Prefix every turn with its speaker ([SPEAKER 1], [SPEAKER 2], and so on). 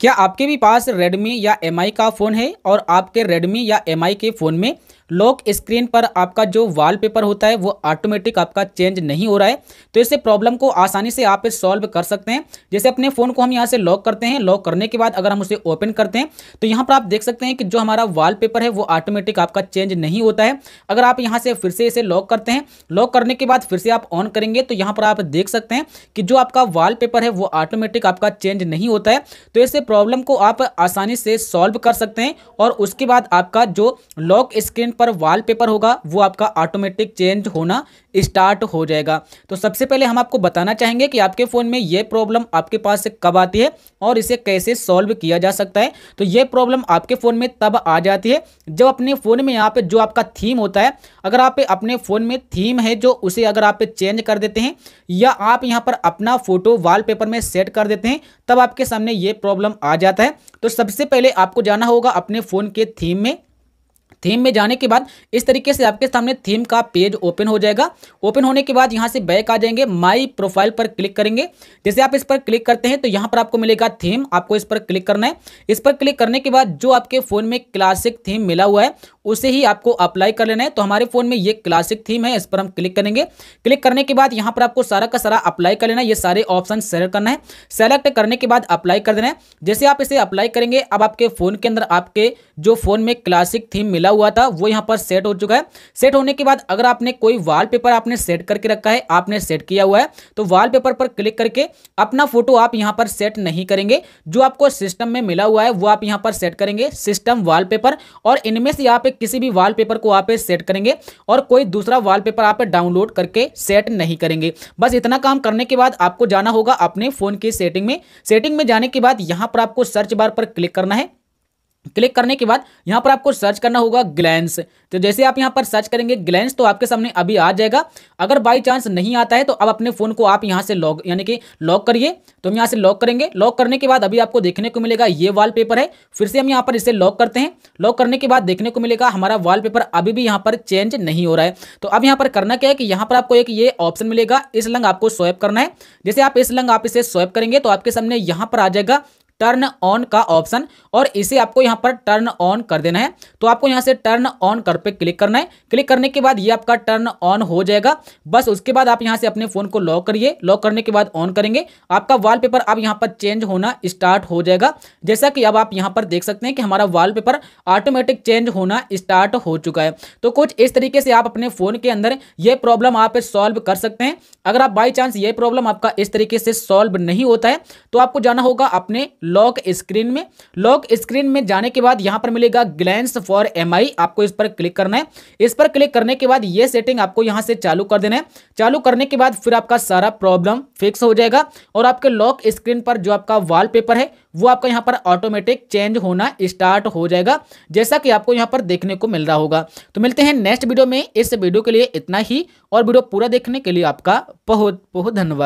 [SPEAKER 1] क्या आपके भी पास Redmi या Mi का फ़ोन है और आपके Redmi या Mi के फ़ोन में लॉक स्क्रीन पर आपका जो वॉलपेपर होता है वो ऑटोमेटिक आपका चेंज नहीं हो रहा है तो इससे प्रॉब्लम को आसानी से आप सॉल्व कर सकते हैं जैसे अपने फ़ोन को हम यहाँ से लॉक करते हैं लॉक करने के बाद अगर हम उसे ओपन करते हैं तो यहाँ पर आप देख सकते हैं कि जो हमारा वाल है वो ऑटोमेटिक आपका चेंज नहीं होता है अगर आप यहाँ से फिर से इसे लॉक करते हैं लॉक करने के बाद फिर से आप ऑन करेंगे तो यहाँ पर आप देख सकते हैं कि जो आपका वाल है वो ऑटोमेटिक आपका चेंज नहीं होता है तो इससे प्रॉब्लम को आप आसानी से सॉल्व कर सकते हैं और उसके बाद आपका जो लॉक स्क्रीन पर वॉलपेपर होगा वो आपका ऑटोमेटिक चेंज होना स्टार्ट हो जाएगा तो सबसे पहले हम आपको बताना चाहेंगे कि आपके फ़ोन में ये प्रॉब्लम आपके पास कब आती है और इसे कैसे सॉल्व किया जा सकता है तो ये प्रॉब्लम आपके फ़ोन में तब आ जाती है जब अपने फ़ोन में यहाँ पे जो आपका थीम होता है अगर आप अपने फ़ोन में थीम है जो उसे अगर आप चेंज कर देते हैं या आप यहाँ पर अपना फ़ोटो वाल में सेट कर देते हैं तब आपके सामने ये प्रॉब्लम आ जाता है तो सबसे पहले आपको जाना होगा अपने फ़ोन के थीम में थीम में जाने के बाद इस तरीके से आपके सामने थीम का पेज ओपन हो जाएगा ओपन होने के बाद यहाँ से बैक आ जाएंगे माई प्रोफाइल पर क्लिक करेंगे जैसे आप इस पर क्लिक करते हैं तो यहाँ पर आपको मिलेगा थीम आपको इस पर क्लिक करना है इस पर क्लिक करने के बाद जो आपके फ़ोन में क्लासिक थीम मिला हुआ है उसे ही आपको अप्लाई कर लेना है तो हमारे फ़ोन में ये क्लासिक थीम है इस पर हम क्लिक करेंगे क्लिक करने के बाद यहाँ पर आपको सारा का सारा अप्लाई कर लेना है ये सारे ऑप्शन सेलेक्ट करना है सेलेक्ट करने के बाद अप्लाई कर देना है जैसे आप इसे अप्लाई करेंगे अब आपके फ़ोन के अंदर आपके जो फ़ोन में क्लासिक थीम मिला हुआ था वो यहाँ पर सेट हो चुका है सेट होने के बाद अगर आपने कोई वॉलपेपर आपने सेट करके रखा है आपने सेट किया हुआ है तो वॉलपेपर पर क्लिक करके अपना फोटो आप यहाँ पर सेट नहीं करेंगे जो आपको सिस्टम में मिला हुआ है वो आप यहाँ पर सेट करेंगे सिस्टम वाल और इनमें से आप किसी भी वाल को आप सेट करेंगे और कोई दूसरा वॉलपेपर आप डाउनलोड करके सेट नहीं करेंगे बस इतना काम करने के बाद आपको जाना होगा अपने फोन की सेटिंग में सेटिंग में जाने के बाद यहाँ पर आपको सर्च बार पर क्लिक करना है क्लिक करने के बाद यहाँ पर आपको सर्च करना होगा ग्लैंस तो जैसे आप यहाँ पर सर्च करेंगे ग्लैंस तो आपके सामने अभी आ जाएगा अगर बाई चांस नहीं आता है तो अब अपने फ़ोन को आप यहाँ से लॉग यानी कि लॉक करिए तो हम यहाँ से लॉक करेंगे लॉक करने के बाद अभी आपको देखने को मिलेगा ये वाल है फिर से हम यहाँ पर इसे लॉक करते हैं लॉक करने के बाद देखने को मिलेगा हमारा वॉलपेपर अभी भी यहाँ पर चेंज नहीं हो रहा है तो अब यहाँ पर करना क्या है कि यहाँ पर आपको एक ये ऑप्शन मिलेगा इस लंग आपको स्वैप करना है जैसे आप इस लंग आप इसे स्वैप करेंगे तो आपके सामने यहाँ पर आ जाएगा टर्न ऑन का ऑप्शन और इसे आपको यहाँ पर टर्न ऑन कर देना है तो आपको यहाँ से टर्न ऑन कर पे क्लिक करना है क्लिक करने के बाद ये आपका टर्न ऑन हो जाएगा बस उसके बाद आप यहाँ से अपने फ़ोन को लॉक करिए लॉक करने के बाद ऑन करेंगे आपका वॉलपेपर अब यहाँ पर चेंज होना स्टार्ट हो जाएगा जैसा कि अब आप यहाँ पर देख सकते हैं कि हमारा वॉलपेपर ऑटोमेटिक चेंज होना स्टार्ट हो चुका है तो कुछ इस तरीके से आप अपने फ़ोन के अंदर ये प्रॉब्लम आप सॉल्व कर सकते हैं अगर आप बाई चांस ये प्रॉब्लम आपका इस तरीके से सॉल्व नहीं होता है तो आपको जाना होगा अपने लॉक स्क्रीन में लॉक स्क्रीन में जाने के बाद यहाँ पर मिलेगा ग्लैंस फॉर एम आपको इस पर क्लिक करना है इस पर क्लिक करने के बाद ये सेटिंग आपको यहाँ से चालू कर देना है चालू करने के बाद फिर आपका सारा प्रॉब्लम फिक्स हो जाएगा और आपके लॉक स्क्रीन पर जो आपका वॉलपेपर है वो आपका यहाँ पर ऑटोमेटिक चेंज होना स्टार्ट हो जाएगा जैसा कि आपको यहाँ पर देखने को मिल रहा होगा तो मिलते हैं नेक्स्ट वीडियो में इस वीडियो के लिए इतना ही और वीडियो पूरा देखने के लिए आपका बहुत बहुत धन्यवाद